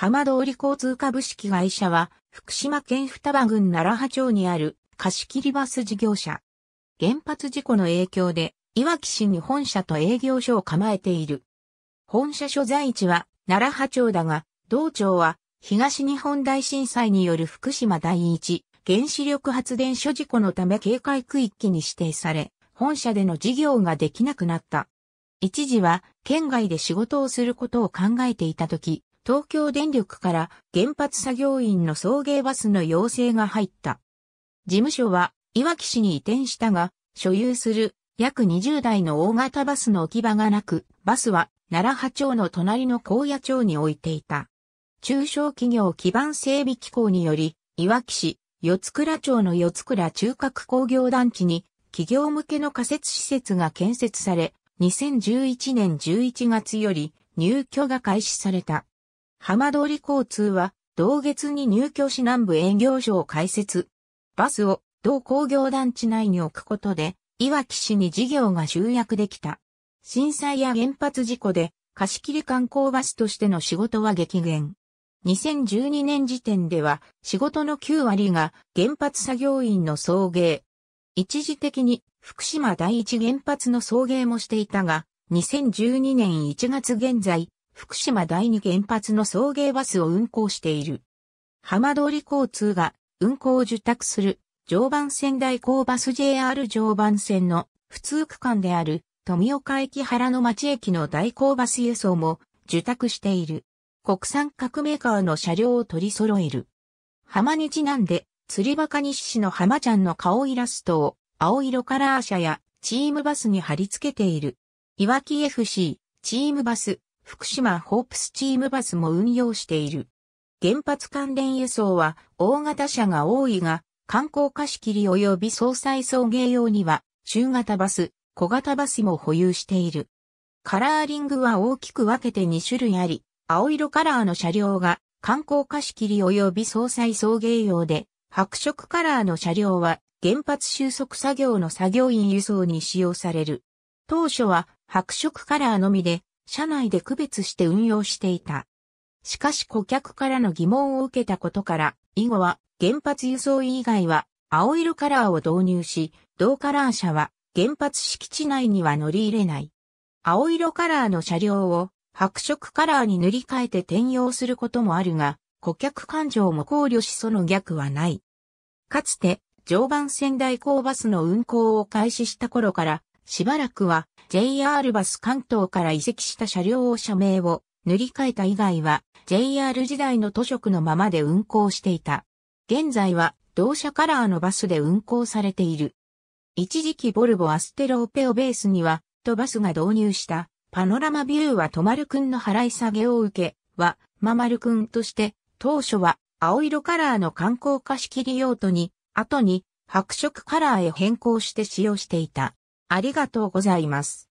浜通り交通株式会社は、福島県双葉郡奈良葉町にある貸切バス事業者。原発事故の影響で、いわき市に本社と営業所を構えている。本社所在地は奈良葉町だが、同町は東日本大震災による福島第一原子力発電所事故のため警戒区域に指定され、本社での事業ができなくなった。一時は県外で仕事をすることを考えていたとき、東京電力から原発作業員の送迎バスの要請が入った。事務所は、いわき市に移転したが、所有する約20台の大型バスの置き場がなく、バスは奈良波町の隣の高野町に置いていた。中小企業基盤整備機構により、いわき市、四倉町の四倉中核工業団地に、企業向けの仮設施設が建設され、2011年11月より入居が開始された。浜通り交通は、同月に入居し南部営業所を開設。バスを同工業団地内に置くことで、いわき市に事業が集約できた。震災や原発事故で、貸切観光バスとしての仕事は激減。2012年時点では、仕事の9割が原発作業員の送迎。一時的に福島第一原発の送迎もしていたが、2012年1月現在、福島第二原発の送迎バスを運行している。浜通り交通が運行を受託する常磐線代行バス JR 常磐線の普通区間である富岡駅原の町駅の代行バス輸送も受託している。国産各メーカーの車両を取り揃える。浜にちなんで釣りバカ西市の浜ちゃんの顔イラストを青色カラー車やチームバスに貼り付けている。いわき FC チームバス福島ホープスチームバスも運用している。原発関連輸送は大型車が多いが、観光貸し切り及び総裁送迎用には、中型バス、小型バスも保有している。カラーリングは大きく分けて2種類あり、青色カラーの車両が観光貸し切り及び総裁送迎用で、白色カラーの車両は原発収束作業の作業員輸送に使用される。当初は白色カラーのみで社内で区別して運用していた。しかし顧客からの疑問を受けたことから、以後は原発輸送以外は青色カラーを導入し、同カラー車は原発敷地内には乗り入れない。青色カラーの車両を白色カラーに塗り替えて転用することもあるが、顧客感情も考慮しその逆はない。かつて、常磐仙台港バスの運行を開始した頃から、しばらくは JR バス関東から移籍した車両を社名を塗り替えた以外は JR 時代の都色のままで運行していた。現在は同社カラーのバスで運行されている。一時期ボルボアステロオペをベースには、とバスが導入したパノラマビューはとまるくんの払い下げを受け、は、ままるくんとして、当初は青色カラーの観光貸し切り用途に、後に白色カラーへ変更して使用していた。ありがとうございます。